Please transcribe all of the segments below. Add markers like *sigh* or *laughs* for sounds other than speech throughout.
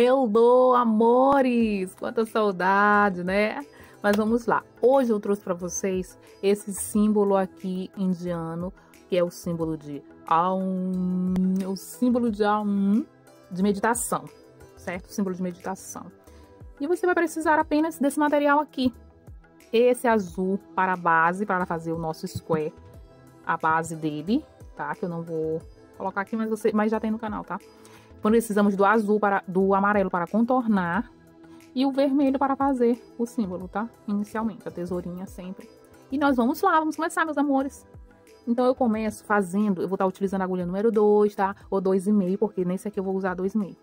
Hello, amores! Quanta saudade, né? Mas vamos lá. Hoje eu trouxe para vocês esse símbolo aqui indiano, que é o símbolo de Aum, o símbolo de Aum de meditação, certo? O símbolo de meditação. E você vai precisar apenas desse material aqui. Esse azul para a base, para fazer o nosso square, a base dele, tá? Que eu não vou colocar aqui, mas, você, mas já tem no canal, tá? Quando precisamos do azul para do amarelo para contornar e o vermelho para fazer o símbolo, tá? Inicialmente, a tesourinha sempre. E nós vamos lá, vamos começar, meus amores. Então, eu começo fazendo, eu vou estar utilizando a agulha número 2, tá? Ou 2,5, porque nesse aqui eu vou usar 2,5.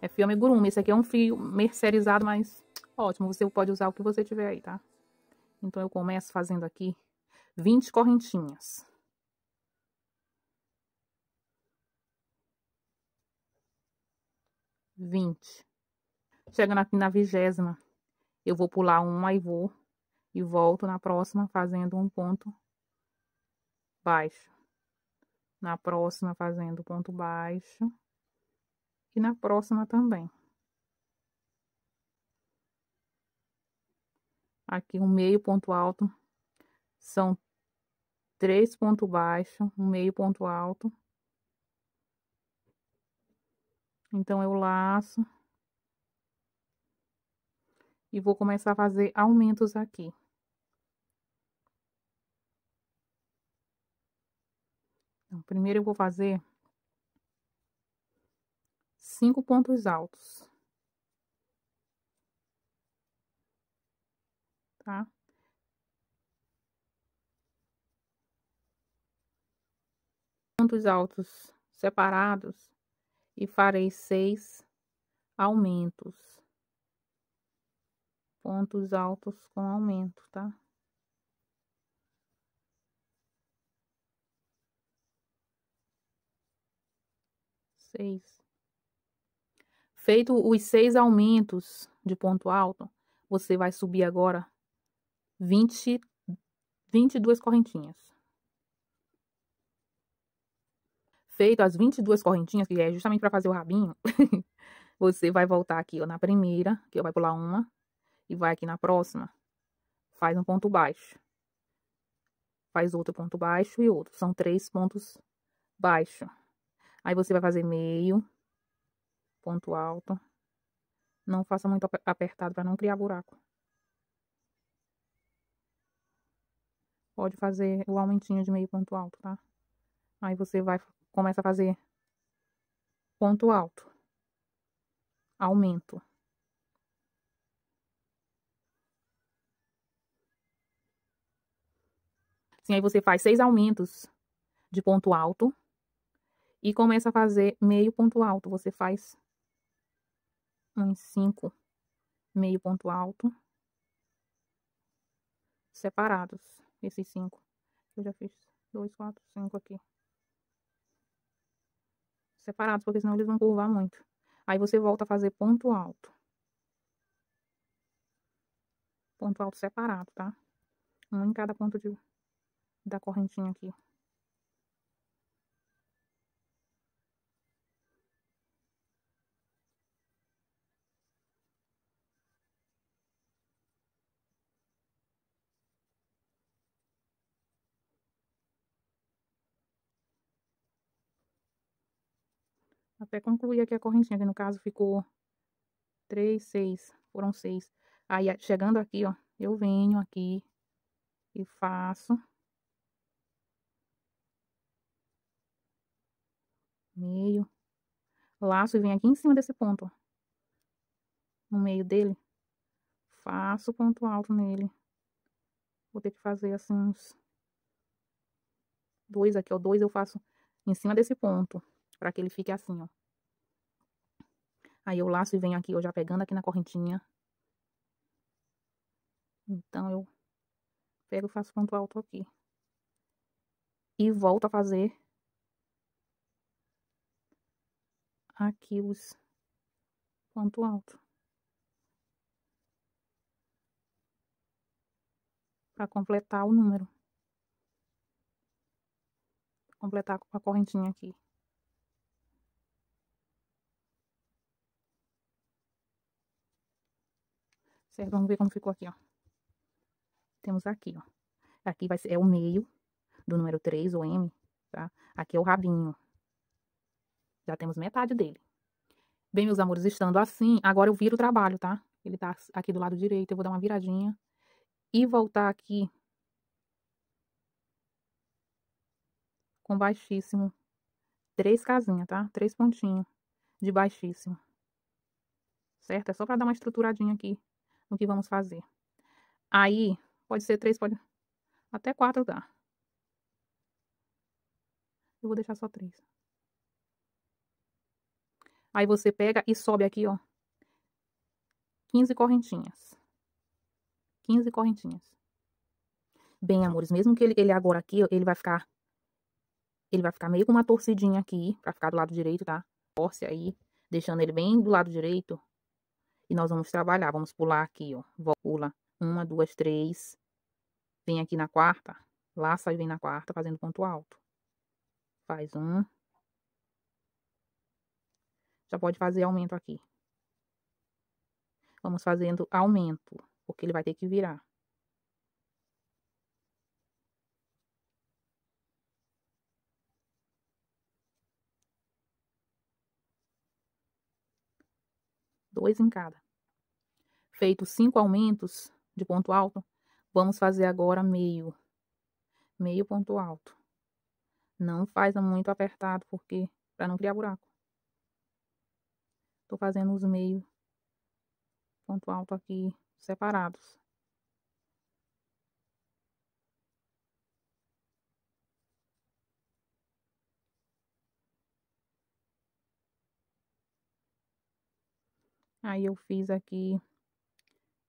É fio amigurumi, esse aqui é um fio mercerizado, mas ótimo, você pode usar o que você tiver aí, tá? Então, eu começo fazendo aqui 20 correntinhas. 20. Chegando aqui na vigésima, eu vou pular uma e vou e volto na próxima fazendo um ponto baixo. Na próxima fazendo ponto baixo e na próxima também. Aqui um meio ponto alto são três pontos baixos, um meio ponto alto Então, eu laço. E vou começar a fazer aumentos aqui. Então, primeiro eu vou fazer cinco pontos altos. Tá? Pontos altos separados e farei seis aumentos. Pontos altos com aumento, tá? Seis. Feito os seis aumentos de ponto alto, você vai subir agora 20, 22 correntinhas. feito as 22 correntinhas, que é justamente para fazer o rabinho, *laughs* você vai voltar aqui, ó, na primeira, que eu vai pular uma, e vai aqui na próxima, faz um ponto baixo. Faz outro ponto baixo e outro, são três pontos baixo. Aí você vai fazer meio, ponto alto. Não faça muito apertado para não criar buraco. Pode fazer o aumentinho de meio ponto alto, tá? Aí você vai começa a fazer ponto alto, aumento. Sim, aí você faz seis aumentos de ponto alto e começa a fazer meio ponto alto. Você faz uns cinco meio ponto alto separados, esses cinco. Eu já fiz dois, quatro, cinco aqui separados, porque senão eles vão curvar muito. Aí você volta a fazer ponto alto. Ponto alto separado, tá? Um em cada ponto de, da correntinha aqui. até concluir aqui a correntinha, que no caso ficou três seis foram seis Aí, chegando aqui, ó, eu venho aqui e faço... Meio, laço e venho aqui em cima desse ponto, ó. No meio dele, faço ponto alto nele. Vou ter que fazer assim uns dois aqui, ó, dois eu faço em cima desse ponto, para que ele fique assim, ó. Aí eu laço e venho aqui, eu já pegando aqui na correntinha. Então, eu pego e faço ponto alto aqui. E volto a fazer aqui os ponto alto. Pra completar o número. Completar com a correntinha aqui. Certo? Vamos ver como ficou aqui, ó. Temos aqui, ó. Aqui vai ser, é o meio do número 3, o M, tá? Aqui é o rabinho. Já temos metade dele. Bem, meus amores, estando assim, agora eu viro o trabalho, tá? Ele tá aqui do lado direito, eu vou dar uma viradinha e voltar aqui com baixíssimo. Três casinhas, tá? Três pontinhos de baixíssimo. Certo? É só pra dar uma estruturadinha aqui o que vamos fazer. Aí, pode ser três, pode... Até quatro dá. Eu vou deixar só três. Aí você pega e sobe aqui, ó. 15 correntinhas. 15 correntinhas. Bem, amores, mesmo que ele, ele agora aqui, ele vai ficar... Ele vai ficar meio com uma torcidinha aqui, pra ficar do lado direito, tá? Torce aí, deixando ele bem do lado direito. E nós vamos trabalhar, vamos pular aqui, ó. Pula uma, duas, três. Vem aqui na quarta, laça e vem na quarta, fazendo ponto alto. Faz um. Já pode fazer aumento aqui. Vamos fazendo aumento, porque ele vai ter que virar. dois em cada. Feito cinco aumentos de ponto alto, vamos fazer agora meio, meio ponto alto. Não faz muito apertado, porque para não criar buraco. Tô fazendo os meio ponto alto aqui separados. Aí eu fiz aqui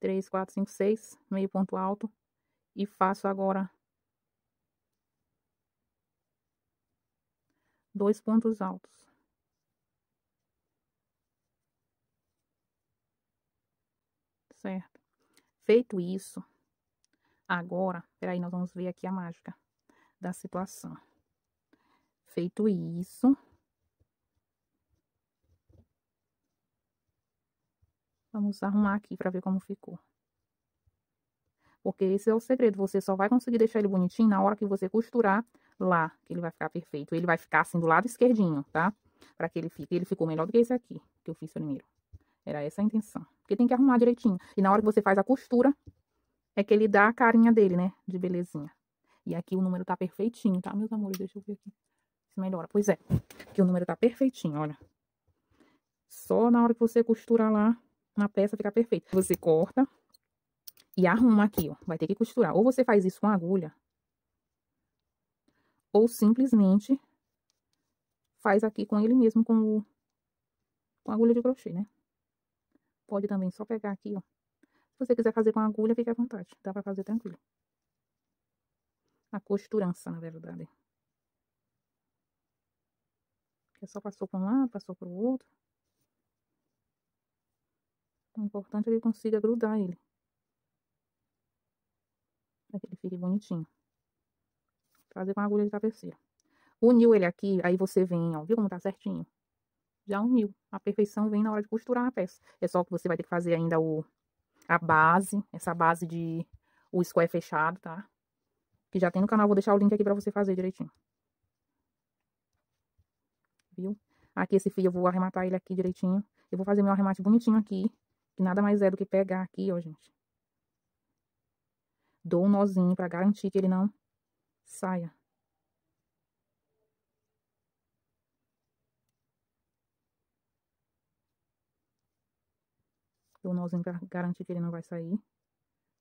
3, 4, 5, 6, meio ponto alto. E faço agora dois pontos altos. Certo? Feito isso, agora, peraí, nós vamos ver aqui a mágica da situação. Feito isso, Vamos arrumar aqui para ver como ficou. Porque esse é o segredo, você só vai conseguir deixar ele bonitinho na hora que você costurar lá, que ele vai ficar perfeito. Ele vai ficar assim do lado esquerdinho, tá? Para que ele fique. Ele ficou melhor do que esse aqui, que eu fiz primeiro. Era essa a intenção. Porque tem que arrumar direitinho. E na hora que você faz a costura, é que ele dá a carinha dele, né? De belezinha. E aqui o número tá perfeitinho, tá, meus amores? Deixa eu ver aqui se melhora. Pois é, que o número tá perfeitinho, olha. Só na hora que você costurar lá, na peça ficar perfeita. Você corta e arruma aqui, ó. Vai ter que costurar. Ou você faz isso com agulha, ou simplesmente faz aqui com ele mesmo, com, o, com agulha de crochê, né? Pode também só pegar aqui, ó. Se você quiser fazer com agulha, fica à vontade. Dá pra fazer tranquilo. A costurança, na verdade. Que é só passou por um lado, passou pro outro. O importante é que ele consiga grudar ele. Pra que ele fique bonitinho. Fazer com a agulha de cabeceira. Uniu ele aqui, aí você vem, ó. Viu como tá certinho? Já uniu. A perfeição vem na hora de costurar a peça. É só que você vai ter que fazer ainda o... A base, essa base de... O square fechado, tá? que já tem no canal, vou deixar o link aqui pra você fazer direitinho. Viu? Aqui esse fio eu vou arrematar ele aqui direitinho. Eu vou fazer meu arremate bonitinho aqui. Que nada mais é do que pegar aqui, ó, gente. Dou um nozinho para garantir que ele não saia. Dou um nozinho pra garantir que ele não vai sair.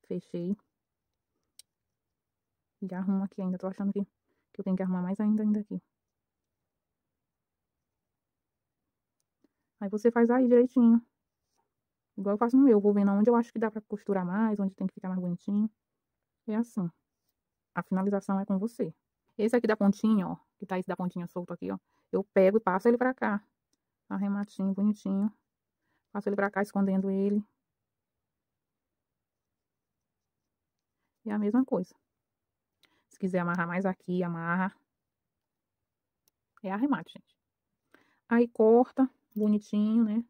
Fechei. E arrumo aqui ainda. Tô achando que, que eu tenho que arrumar mais ainda, ainda aqui. Aí você faz aí direitinho. Igual eu faço no meu, eu vou vendo onde eu acho que dá pra costurar mais, onde tem que ficar mais bonitinho. É assim. A finalização é com você. Esse aqui da pontinha, ó, que tá esse da pontinha solto aqui, ó. Eu pego e passo ele pra cá. Arrematinho, bonitinho. Passo ele pra cá, escondendo ele. E é a mesma coisa. Se quiser amarrar mais aqui, amarra. É arremate, gente. Aí corta, bonitinho, né?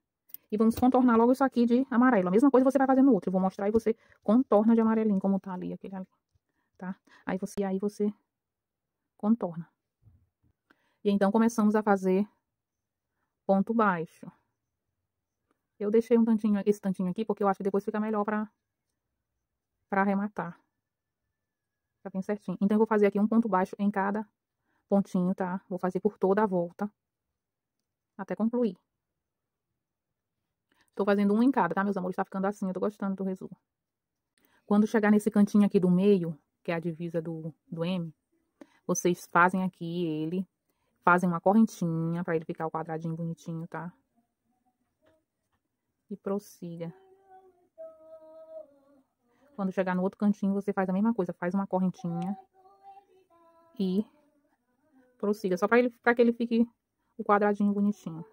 E vamos contornar logo isso aqui de amarelo. A mesma coisa você vai fazer no outro. Eu vou mostrar e você contorna de amarelinho, como tá ali, aquele ali. Tá? Aí você, aí você contorna. E então, começamos a fazer ponto baixo. Eu deixei um tantinho, esse tantinho aqui, porque eu acho que depois fica melhor pra, pra arrematar. Tá bem certinho. Então, eu vou fazer aqui um ponto baixo em cada pontinho, tá? Vou fazer por toda a volta até concluir. Tô fazendo um em cada, tá, meus amores? Tá ficando assim, eu tô gostando do resumo. Quando chegar nesse cantinho aqui do meio, que é a divisa do, do M, vocês fazem aqui ele, fazem uma correntinha pra ele ficar o quadradinho bonitinho, tá? E prossiga. Quando chegar no outro cantinho, você faz a mesma coisa, faz uma correntinha e prossiga, só pra, ele, pra que ele fique o quadradinho bonitinho.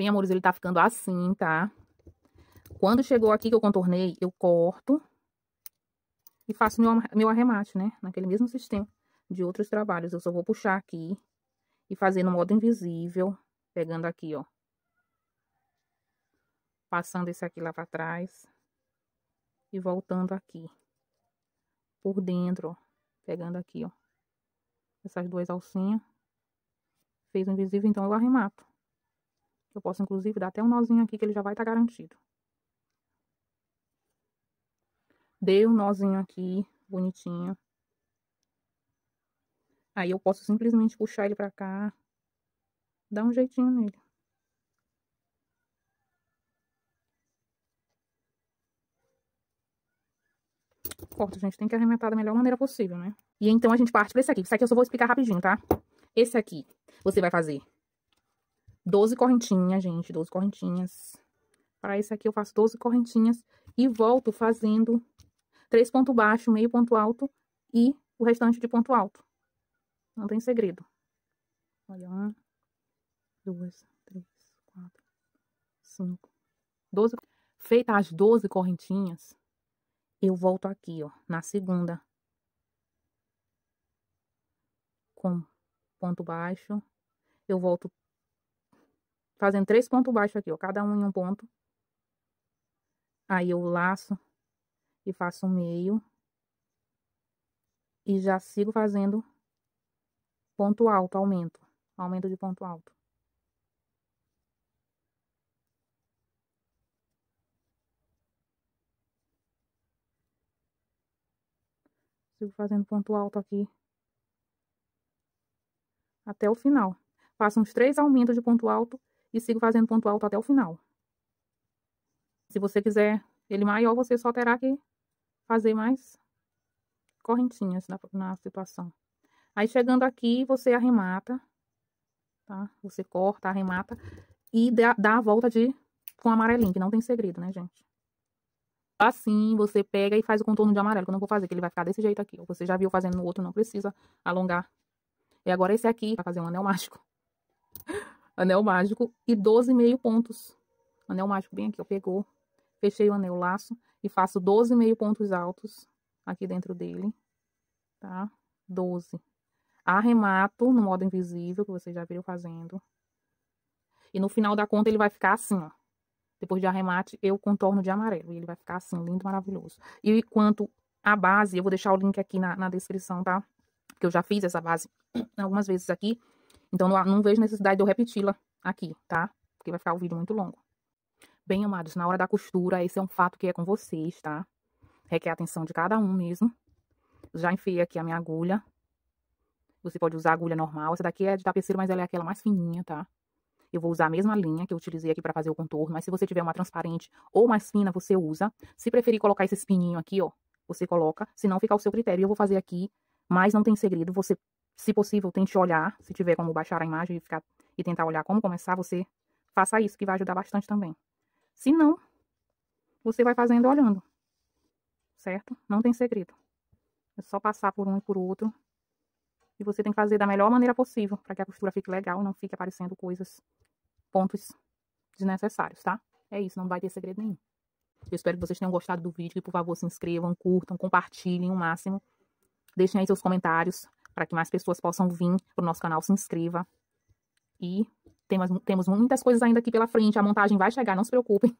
Bem, amores, ele tá ficando assim, tá? Quando chegou aqui que eu contornei, eu corto e faço meu, meu arremate, né? Naquele mesmo sistema de outros trabalhos. Eu só vou puxar aqui e fazer no modo invisível, pegando aqui, ó. Passando esse aqui lá pra trás e voltando aqui. Por dentro, ó. Pegando aqui, ó. Essas duas alcinhas. Fez o invisível, então eu arremato. Eu posso, inclusive, dar até um nozinho aqui que ele já vai estar tá garantido. Dei um nozinho aqui, bonitinho. Aí eu posso simplesmente puxar ele pra cá, dar um jeitinho nele. Corta, gente, tem que arrematar da melhor maneira possível, né? E então a gente parte pra esse aqui. Esse aqui eu só vou explicar rapidinho, tá? Esse aqui, você vai fazer 12 correntinhas, gente, 12 correntinhas. Para esse aqui eu faço 12 correntinhas e volto fazendo três pontos baixo, meio ponto alto e o restante de ponto alto. Não tem segredo. Olha, uma, duas, três, quatro, cinco, doze. Feita as 12 correntinhas, eu volto aqui, ó, na segunda. Com ponto baixo, eu volto fazendo três pontos baixos aqui, ó, cada um em um ponto. Aí eu laço e faço um meio. E já sigo fazendo ponto alto, aumento, aumento de ponto alto. Sigo fazendo ponto alto aqui até o final. Faço uns três aumentos de ponto alto e sigo fazendo ponto alto até o final. Se você quiser ele maior, você só terá que fazer mais correntinhas na, na situação. Aí, chegando aqui, você arremata, tá? Você corta, arremata e dá, dá a volta de com amarelinho, que não tem segredo, né, gente? Assim, você pega e faz o contorno de amarelo, que eu não vou fazer, que ele vai ficar desse jeito aqui. Você já viu fazendo no outro, não precisa alongar. E agora esse aqui, pra fazer um anel mágico. *laughs* anel mágico e 12,5 pontos. Anel mágico bem aqui, ó, pegou. Fechei o anel laço e faço 12,5 pontos altos aqui dentro dele, tá? 12. Arremato no modo invisível, que vocês já viram fazendo. E no final da conta ele vai ficar assim, ó. Depois de arremate, eu contorno de amarelo. E ele vai ficar assim, lindo, maravilhoso. E quanto à base, eu vou deixar o link aqui na, na descrição, tá? que eu já fiz essa base *clears throat* algumas vezes aqui. Então, não, não vejo necessidade de eu repeti-la aqui, tá? Porque vai ficar o vídeo muito longo. Bem, amados, na hora da costura, esse é um fato que é com vocês, tá? Requer atenção de cada um mesmo. Já enfiei aqui a minha agulha. Você pode usar agulha normal. Essa daqui é de tapeceiro, mas ela é aquela mais fininha, tá? Eu vou usar a mesma linha que eu utilizei aqui para fazer o contorno, mas se você tiver uma transparente ou mais fina, você usa. Se preferir colocar esse espininho aqui, ó, você coloca. Se não, fica ao seu critério. Eu vou fazer aqui, mas não tem segredo. Você se possível, tente olhar, se tiver como baixar a imagem e, ficar, e tentar olhar como começar, você faça isso, que vai ajudar bastante também. Se não, você vai fazendo olhando, certo? Não tem segredo. É só passar por um e por outro. E você tem que fazer da melhor maneira possível, para que a costura fique legal, não fique aparecendo coisas, pontos desnecessários, tá? É isso, não vai ter segredo nenhum. Eu espero que vocês tenham gostado do vídeo. E, por favor, se inscrevam, curtam, compartilhem o máximo. Deixem aí seus comentários para que mais pessoas possam vir para o nosso canal, se inscreva. E temos, temos muitas coisas ainda aqui pela frente, a montagem vai chegar, não se preocupem.